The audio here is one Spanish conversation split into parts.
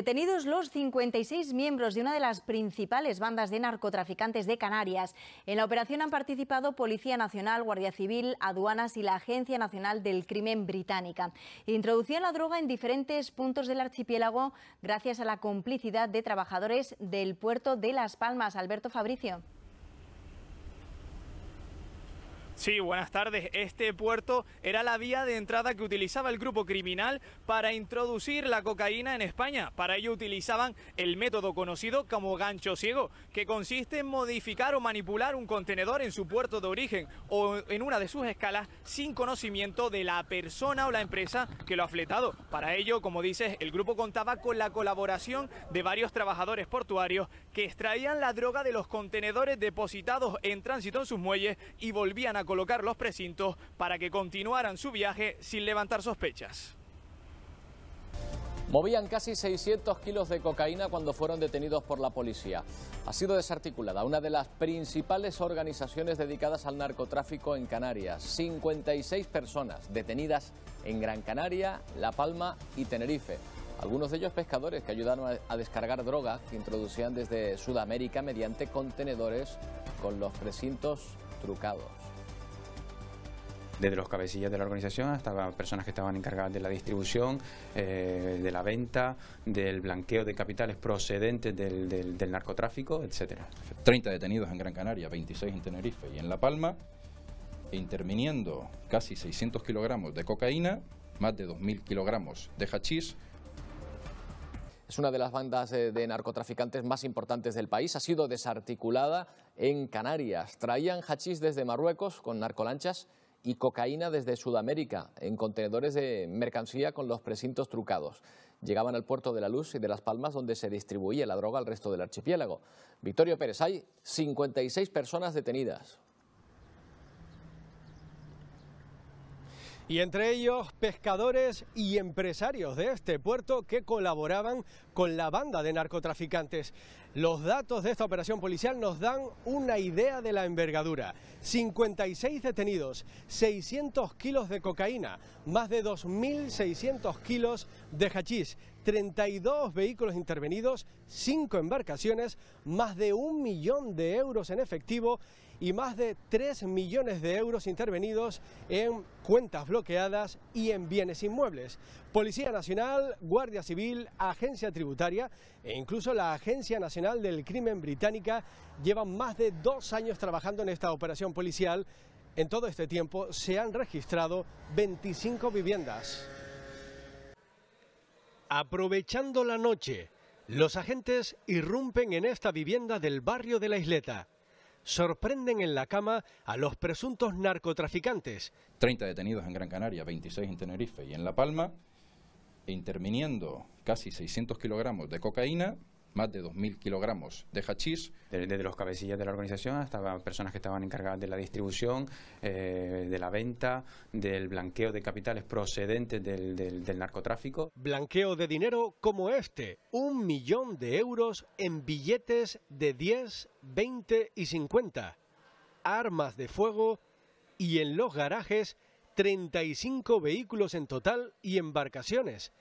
Detenidos los 56 miembros de una de las principales bandas de narcotraficantes de Canarias. En la operación han participado Policía Nacional, Guardia Civil, Aduanas y la Agencia Nacional del Crimen Británica. Introducían la droga en diferentes puntos del archipiélago gracias a la complicidad de trabajadores del puerto de Las Palmas. Alberto Fabricio. Sí, buenas tardes. Este puerto era la vía de entrada que utilizaba el grupo criminal para introducir la cocaína en España. Para ello utilizaban el método conocido como gancho ciego, que consiste en modificar o manipular un contenedor en su puerto de origen o en una de sus escalas sin conocimiento de la persona o la empresa que lo ha fletado. Para ello, como dices, el grupo contaba con la colaboración de varios trabajadores portuarios que extraían la droga de los contenedores depositados en tránsito en sus muelles y volvían a colocar los precintos para que continuaran su viaje sin levantar sospechas. Movían casi 600 kilos de cocaína cuando fueron detenidos por la policía. Ha sido desarticulada una de las principales organizaciones dedicadas al narcotráfico en Canarias. 56 personas detenidas en Gran Canaria, La Palma y Tenerife. Algunos de ellos pescadores que ayudaron a descargar droga que introducían desde Sudamérica mediante contenedores con los precintos trucados desde los cabecillas de la organización hasta personas que estaban encargadas de la distribución, eh, de la venta, del blanqueo de capitales procedentes del, narcotráfico, etcétera. 30 detenidos en Gran Canaria, 26 en Tenerife y en La Palma, interviniendo casi 600 kilogramos de cocaína, más de 2.000 kilogramos de hachís, es una de las bandas eh, de narcotraficantes más importantes del país. Ha sido desarticulada en Canarias. Traían hachís desde Marruecos con narcolanchas y cocaína desde Sudamérica en contenedores de mercancía con los precintos trucados. Llegaban al puerto de La Luz y de Las Palmas donde se distribuía la droga al resto del archipiélago. Victorio Pérez, hay 56 personas detenidas. y entre ellos pescadores y empresarios de este puerto que colaboraban con la banda de narcotraficantes. Los datos de esta operación policial nos dan una idea de la envergadura. 56 detenidos, 600 kilos de cocaína, más de 2.600 kilos de hachís, 32 vehículos intervenidos, 5 embarcaciones, más de un millón de euros en efectivo y más de 3 millones de euros intervenidos en cuentas bloqueadas y en bienes inmuebles. Policía Nacional, Guardia Civil, Agencia Tributaria e incluso la Agencia Nacional del Crimen Británica llevan más de dos años trabajando en esta operación policial. En todo este tiempo se han registrado 25 viviendas. Aprovechando la noche, los agentes irrumpen en esta vivienda del barrio de la isleta sorprenden en la cama a los presuntos narcotraficantes. 30 detenidos en Gran Canaria, 26 en Tenerife y en La Palma, interviniendo casi 600 kilogramos de cocaína más de 2.000 kilogramos de hachís. Desde los cabecillas de la organización hasta personas que estaban encargadas de la distribución, eh, de la venta, del blanqueo de capitales procedentes del, del narcotráfico. Blanqueo de dinero como este, un millón de euros en billetes de 10, 20 y 50, armas de fuego y en los garajes 35 vehículos en total y embarcaciones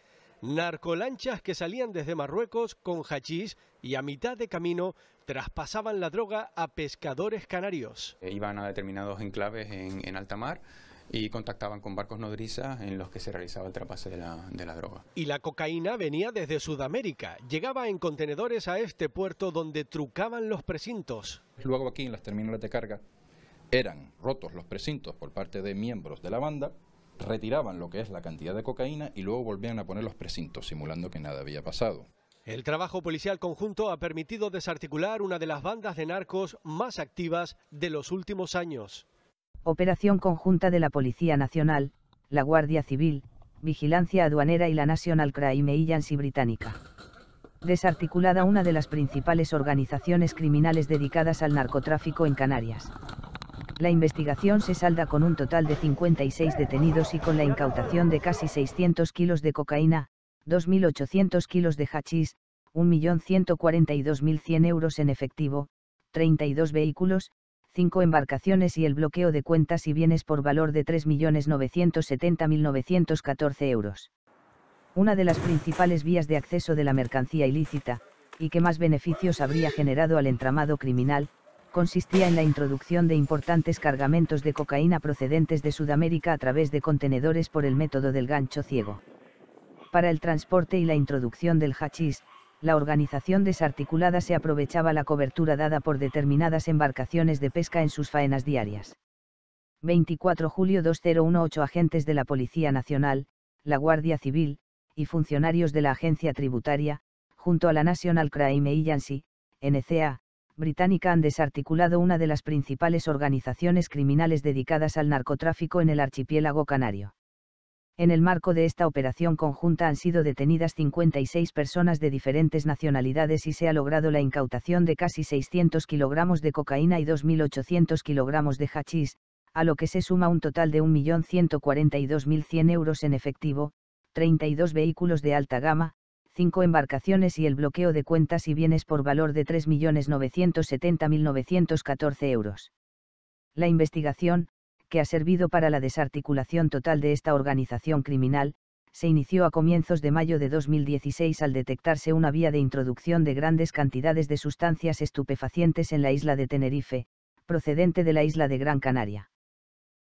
narcolanchas que salían desde Marruecos con hachís y a mitad de camino traspasaban la droga a pescadores canarios. Eh, iban a determinados enclaves en, alta mar y contactaban con barcos nodrizas en los que se realizaba el trapase de la, de la, droga. Y la cocaína venía desde Sudamérica, llegaba en contenedores a este puerto donde trucaban los precintos. Luego aquí en las terminales de carga eran rotos los precintos por parte de miembros de la banda retiraban lo que es la cantidad de cocaína y luego volvían a poner los precintos, simulando que nada había pasado. El trabajo policial conjunto ha permitido desarticular una de las bandas de narcos más activas de los últimos años. Operación conjunta de la Policía Nacional, la Guardia Civil, Vigilancia Aduanera y la National Crime Agency británica. Desarticulada una de las principales organizaciones criminales dedicadas al narcotráfico en Canarias la investigación se salda con un total de 56 detenidos y con la incautación de casi 600 kilos de cocaína, 2.800 kilos de hachís, 1.142.100 euros en efectivo, 32 vehículos, 5 embarcaciones y el bloqueo de cuentas y bienes por valor de 3.970.914 euros. Una de las principales vías de acceso de la mercancía ilícita, y que más beneficios habría generado al entramado criminal, consistía en la introducción de importantes cargamentos de cocaína procedentes de Sudamérica a través de contenedores por el método del gancho ciego. Para el transporte y la introducción del hachís, la organización desarticulada se aprovechaba la cobertura dada por determinadas embarcaciones de pesca en sus faenas diarias. 24 julio 2018 agentes de la Policía Nacional, la Guardia Civil, y funcionarios de la Agencia Tributaria, junto a la National Crime Agency, NCA, británica han desarticulado una de las principales organizaciones criminales dedicadas al narcotráfico en el archipiélago canario. En el marco de esta operación conjunta han sido detenidas 56 personas de diferentes nacionalidades y se ha logrado la incautación de casi 600 kilogramos de cocaína y 2.800 kilogramos de hachís, a lo que se suma un total de 1.142.100 euros en efectivo, 32 vehículos de alta gama, embarcaciones y el bloqueo de cuentas y bienes por valor de 3.970.914 euros. La investigación, que ha servido para la desarticulación total de esta organización criminal, se inició a comienzos de mayo de 2016 al detectarse una vía de introducción de grandes cantidades de sustancias estupefacientes en la isla de Tenerife, procedente de la isla de Gran Canaria.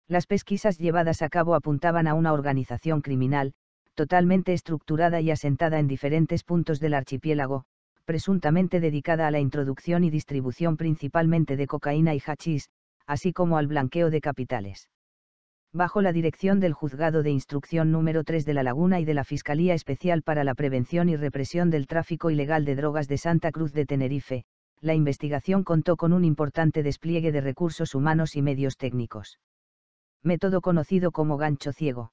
Las pesquisas llevadas a cabo apuntaban a una organización criminal, totalmente estructurada y asentada en diferentes puntos del archipiélago, presuntamente dedicada a la introducción y distribución principalmente de cocaína y hachís, así como al blanqueo de capitales. Bajo la dirección del Juzgado de Instrucción número 3 de La Laguna y de la Fiscalía Especial para la Prevención y Represión del Tráfico Ilegal de Drogas de Santa Cruz de Tenerife, la investigación contó con un importante despliegue de recursos humanos y medios técnicos. Método conocido como gancho ciego.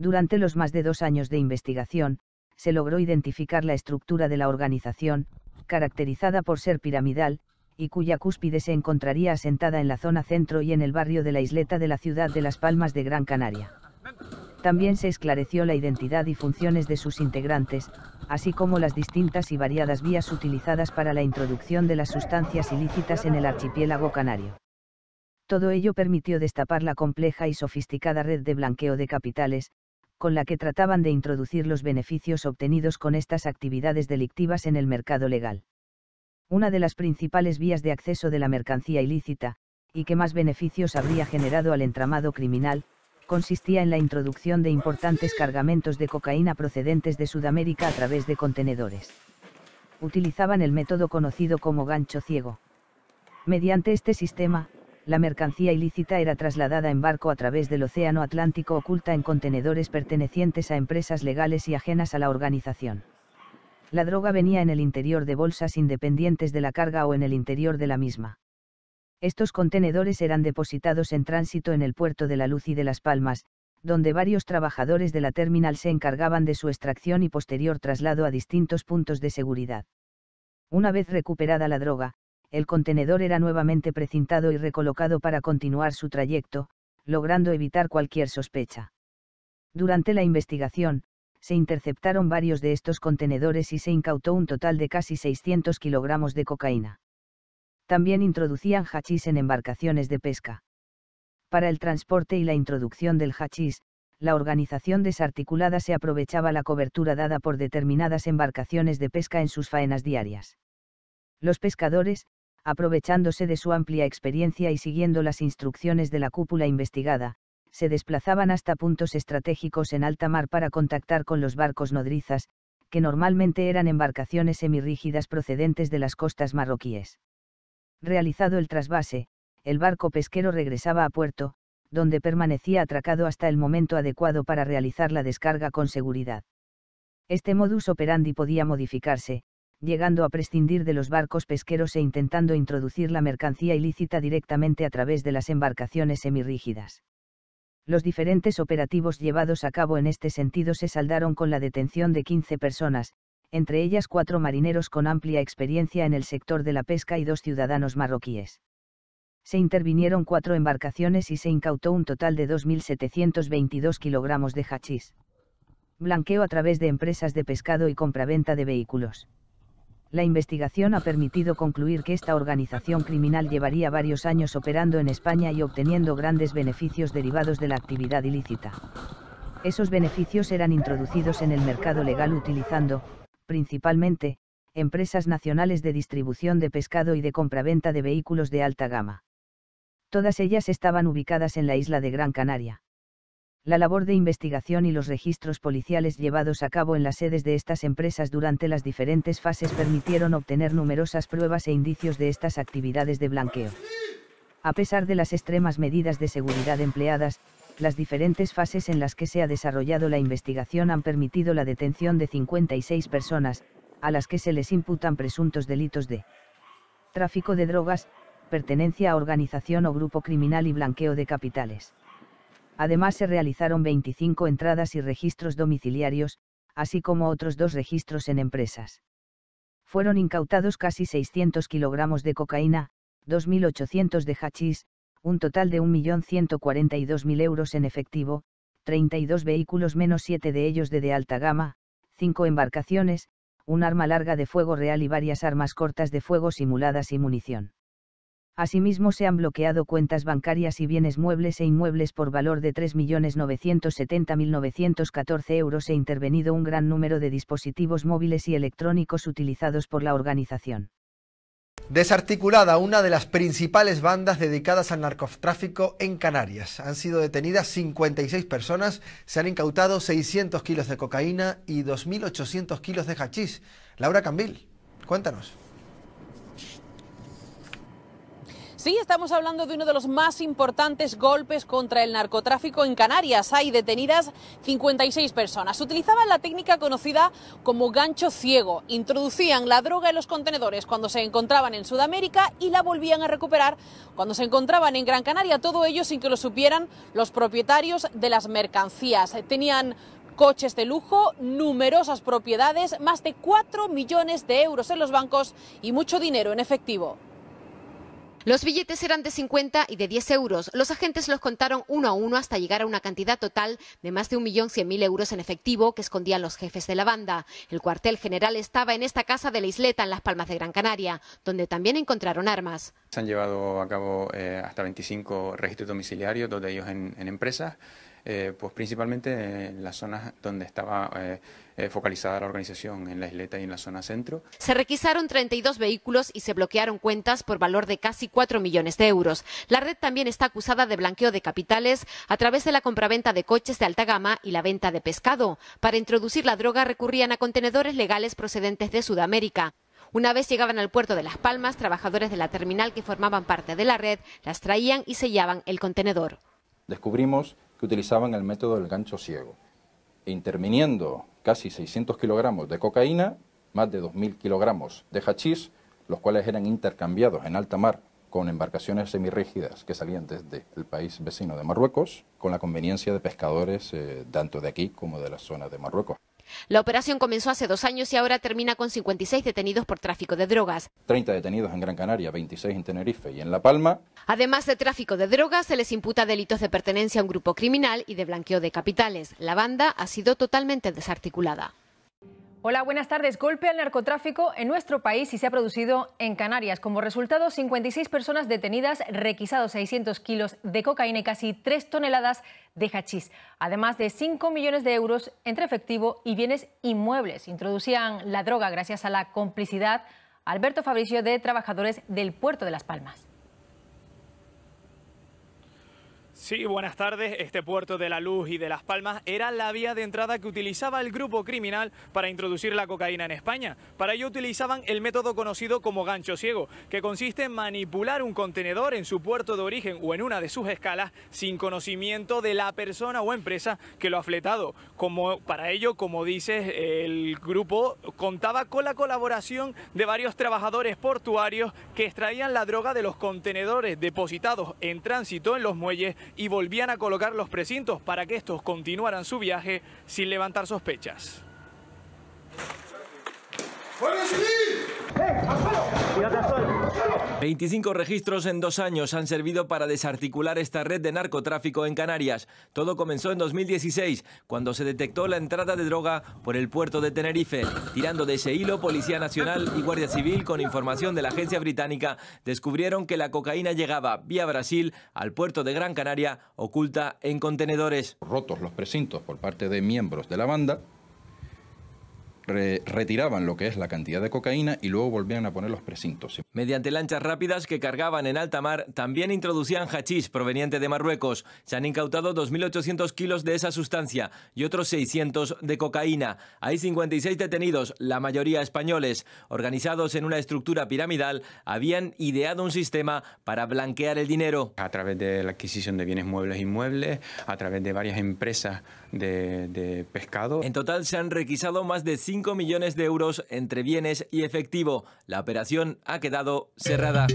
Durante los más de dos años de investigación, se logró identificar la estructura de la organización, caracterizada por ser piramidal, y cuya cúspide se encontraría asentada en la zona centro y en el barrio de la isleta de la ciudad de Las Palmas de Gran Canaria. También se esclareció la identidad y funciones de sus integrantes, así como las distintas y variadas vías utilizadas para la introducción de las sustancias ilícitas en el archipiélago canario. Todo ello permitió destapar la compleja y sofisticada red de blanqueo de capitales, con la que trataban de introducir los beneficios obtenidos con estas actividades delictivas en el mercado legal. Una de las principales vías de acceso de la mercancía ilícita, y que más beneficios habría generado al entramado criminal, consistía en la introducción de importantes cargamentos de cocaína procedentes de Sudamérica a través de contenedores. Utilizaban el método conocido como gancho ciego. Mediante este sistema, la mercancía ilícita era trasladada en barco a través del Océano Atlántico oculta en contenedores pertenecientes a empresas legales y ajenas a la organización. La droga venía en el interior de bolsas independientes de la carga o en el interior de la misma. Estos contenedores eran depositados en tránsito en el puerto de La Luz y de Las Palmas, donde varios trabajadores de la terminal se encargaban de su extracción y posterior traslado a distintos puntos de seguridad. Una vez recuperada la droga, el contenedor era nuevamente precintado y recolocado para continuar su trayecto, logrando evitar cualquier sospecha. Durante la investigación, se interceptaron varios de estos contenedores y se incautó un total de casi 600 kilogramos de cocaína. También introducían hachís en embarcaciones de pesca. Para el transporte y la introducción del hachís, la organización desarticulada se aprovechaba la cobertura dada por determinadas embarcaciones de pesca en sus faenas diarias. Los pescadores, aprovechándose de su amplia experiencia y siguiendo las instrucciones de la cúpula investigada, se desplazaban hasta puntos estratégicos en alta mar para contactar con los barcos nodrizas, que normalmente eran embarcaciones semirrígidas procedentes de las costas marroquíes. Realizado el trasvase, el barco pesquero regresaba a puerto, donde permanecía atracado hasta el momento adecuado para realizar la descarga con seguridad. Este modus operandi podía modificarse, llegando a prescindir de los barcos pesqueros e intentando introducir la mercancía ilícita directamente a través de las embarcaciones semirrígidas. Los diferentes operativos llevados a cabo en este sentido se saldaron con la detención de 15 personas, entre ellas cuatro marineros con amplia experiencia en el sector de la pesca y dos ciudadanos marroquíes. Se intervinieron cuatro embarcaciones y se incautó un total de 2.722 kilogramos de hachís. Blanqueo a través de empresas de pescado y compraventa de vehículos la investigación ha permitido concluir que esta organización criminal llevaría varios años operando en España y obteniendo grandes beneficios derivados de la actividad ilícita. Esos beneficios eran introducidos en el mercado legal utilizando, principalmente, empresas nacionales de distribución de pescado y de compraventa de vehículos de alta gama. Todas ellas estaban ubicadas en la isla de Gran Canaria la labor de investigación y los registros policiales llevados a cabo en las sedes de estas empresas durante las diferentes fases permitieron obtener numerosas pruebas e indicios de estas actividades de blanqueo. A pesar de las extremas medidas de seguridad empleadas, las diferentes fases en las que se ha desarrollado la investigación han permitido la detención de 56 personas, a las que se les imputan presuntos delitos de tráfico de drogas, pertenencia a organización o grupo criminal y blanqueo de capitales. Además se realizaron 25 entradas y registros domiciliarios, así como otros dos registros en empresas. Fueron incautados casi 600 kilogramos de cocaína, 2.800 de hachís, un total de 1.142.000 euros en efectivo, 32 vehículos menos 7 de ellos de, de alta gama, 5 embarcaciones, un arma larga de fuego real y varias armas cortas de fuego simuladas y munición. Asimismo se han bloqueado cuentas bancarias y bienes muebles e inmuebles por valor de 3.970.914 euros e intervenido un gran número de dispositivos móviles y electrónicos utilizados por la organización. Desarticulada una de las principales bandas dedicadas al narcotráfico en Canarias. Han sido detenidas 56 personas, se han incautado 600 kilos de cocaína y 2.800 kilos de hachís. Laura Cambil, cuéntanos. Sí, estamos hablando de uno de los más importantes golpes contra el narcotráfico en Canarias. Hay detenidas 56 personas. Utilizaban la técnica conocida como gancho ciego. Introducían la droga en los contenedores cuando se encontraban en Sudamérica y la volvían a recuperar cuando se encontraban en Gran Canaria. Todo ello sin que lo supieran los propietarios de las mercancías. Tenían coches de lujo, numerosas propiedades, más de 4 millones de euros en los bancos y mucho dinero en efectivo. Los billetes eran de 50 y de 10 euros. Los agentes los contaron uno a uno hasta llegar a una cantidad total de más de 1.100.000 euros en efectivo que escondían los jefes de la banda. El cuartel general estaba en esta casa de la isleta en Las Palmas de Gran Canaria, donde también encontraron armas. Se han llevado a cabo eh, hasta 25 registros domiciliarios, dos de ellos en empresas. Eh, pues principalmente en las zonas donde estaba eh, eh, focalizada la organización, en la isleta y en la zona centro. Se requisaron 32 vehículos y se bloquearon cuentas por valor de casi 4 millones de euros. La red también está acusada de blanqueo de capitales a través de la compraventa de coches de alta gama y la venta de pescado. Para introducir la droga recurrían a contenedores legales procedentes de Sudamérica. Una vez llegaban al puerto de Las Palmas, trabajadores de la terminal que formaban parte de la red las traían y sellaban el contenedor. Descubrimos que utilizaban el método del gancho ciego, e interviniendo casi 600 kilogramos de cocaína, más de 2.000 kilogramos de hachís, los cuales eran intercambiados en alta mar con embarcaciones semirrígidas que salían desde el país vecino de Marruecos, con la conveniencia de pescadores eh, tanto de aquí como de la zona de Marruecos. La operación comenzó hace dos años y ahora termina con 56 detenidos por tráfico de drogas. 30 detenidos en Gran Canaria, 26 en Tenerife y en La Palma. Además de tráfico de drogas, se les imputa delitos de pertenencia a un grupo criminal y de blanqueo de capitales. La banda ha sido totalmente desarticulada. Hola, buenas tardes. Golpe al narcotráfico en nuestro país y se ha producido en Canarias. Como resultado, 56 personas detenidas, requisados 600 kilos de cocaína y casi 3 toneladas de hachís, además de 5 millones de euros entre efectivo y bienes inmuebles. Introducían la droga gracias a la complicidad, Alberto Fabricio, de trabajadores del puerto de Las Palmas. Sí, buenas tardes. Este puerto de La Luz y de Las Palmas era la vía de entrada que utilizaba el grupo criminal para introducir la cocaína en España. Para ello utilizaban el método conocido como gancho ciego, que consiste en manipular un contenedor en su puerto de origen o en una de sus escalas sin conocimiento de la persona o empresa que lo ha fletado. Como, para ello, como dices, el grupo contaba con la colaboración de varios trabajadores portuarios que extraían la droga de los contenedores depositados en tránsito en los muelles y volvían a colocar los precintos para que estos continuaran su viaje sin levantar sospechas. 25 registros en dos años han servido para desarticular esta red de narcotráfico en Canarias. Todo comenzó en 2016, cuando se detectó la entrada de droga por el puerto de Tenerife. Tirando de ese hilo, Policía Nacional y Guardia Civil, con información de la agencia británica, descubrieron que la cocaína llegaba vía Brasil al puerto de Gran Canaria, oculta en contenedores. Rotos los precintos por parte de miembros de la banda, retiraban lo que es la cantidad de cocaína y luego volvían a poner los precintos. Mediante lanchas rápidas que cargaban en alta mar, también introducían hachís proveniente de Marruecos. Se han incautado 2.800 kilos de esa sustancia y otros 600 de cocaína. Hay 56 detenidos, la mayoría españoles. Organizados en una estructura piramidal, habían ideado un sistema para blanquear el dinero. A través de la adquisición de bienes muebles e inmuebles, a través de varias empresas de, pescado. En total se han requisado más de 5 millones de euros entre bienes y efectivo. La operación ha quedado cerrada.